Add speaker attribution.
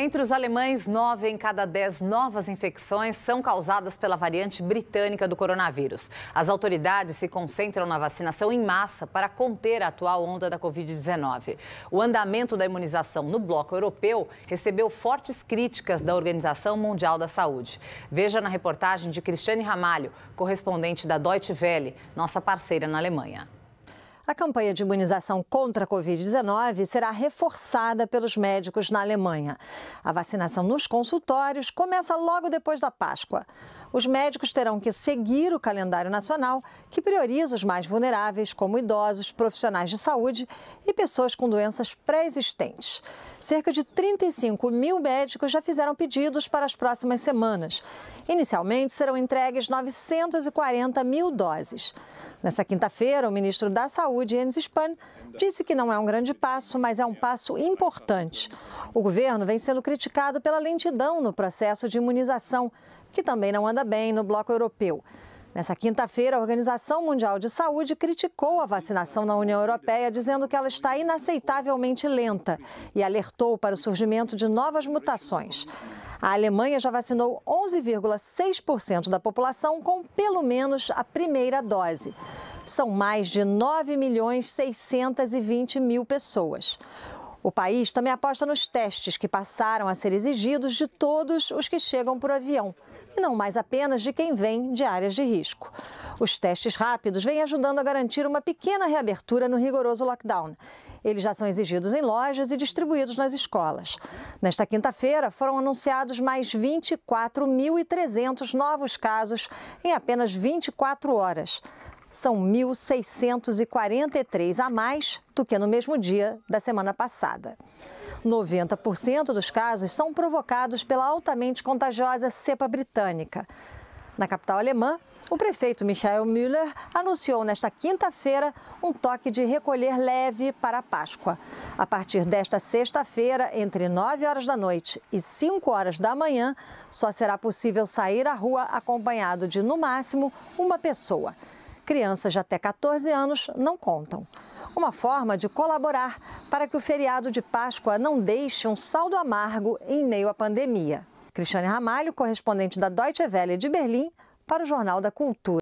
Speaker 1: Entre os alemães, nove em cada dez novas infecções são causadas pela variante britânica do coronavírus. As autoridades se concentram na vacinação em massa para conter a atual onda da Covid-19. O andamento da imunização no bloco europeu recebeu fortes críticas da Organização Mundial da Saúde. Veja na reportagem de Cristiane Ramalho, correspondente da Deutsche Welle, nossa parceira na Alemanha. A campanha
Speaker 2: de imunização contra a Covid-19 será reforçada pelos médicos na Alemanha. A vacinação nos consultórios começa logo depois da Páscoa. Os médicos terão que seguir o calendário nacional, que prioriza os mais vulneráveis, como idosos, profissionais de saúde e pessoas com doenças pré-existentes. Cerca de 35 mil médicos já fizeram pedidos para as próximas semanas. Inicialmente serão entregues 940 mil doses. Nessa quinta-feira, o ministro da Saúde, Enes Spahn, disse que não é um grande passo, mas é um passo importante. O governo vem sendo criticado pela lentidão no processo de imunização, que também não anda bem no bloco europeu. Nessa quinta-feira, a Organização Mundial de Saúde criticou a vacinação na União Europeia, dizendo que ela está inaceitavelmente lenta e alertou para o surgimento de novas mutações. A Alemanha já vacinou 11,6% da população com pelo menos a primeira dose. São mais de 9 milhões 620 mil pessoas. O país também aposta nos testes que passaram a ser exigidos de todos os que chegam por avião e não mais apenas de quem vem de áreas de risco. Os testes rápidos vêm ajudando a garantir uma pequena reabertura no rigoroso lockdown. Eles já são exigidos em lojas e distribuídos nas escolas. Nesta quinta-feira, foram anunciados mais 24.300 novos casos em apenas 24 horas. São 1.643 a mais do que no mesmo dia da semana passada. 90% dos casos são provocados pela altamente contagiosa cepa britânica. Na capital alemã, o prefeito Michael Müller anunciou nesta quinta-feira um toque de recolher leve para a Páscoa. A partir desta sexta-feira, entre 9 horas da noite e 5 horas da manhã, só será possível sair à rua acompanhado de, no máximo, uma pessoa crianças de até 14 anos não contam. Uma forma de colaborar para que o feriado de Páscoa não deixe um saldo amargo em meio à pandemia. Cristiane Ramalho, correspondente da Deutsche Welle de Berlim, para o Jornal da Cultura.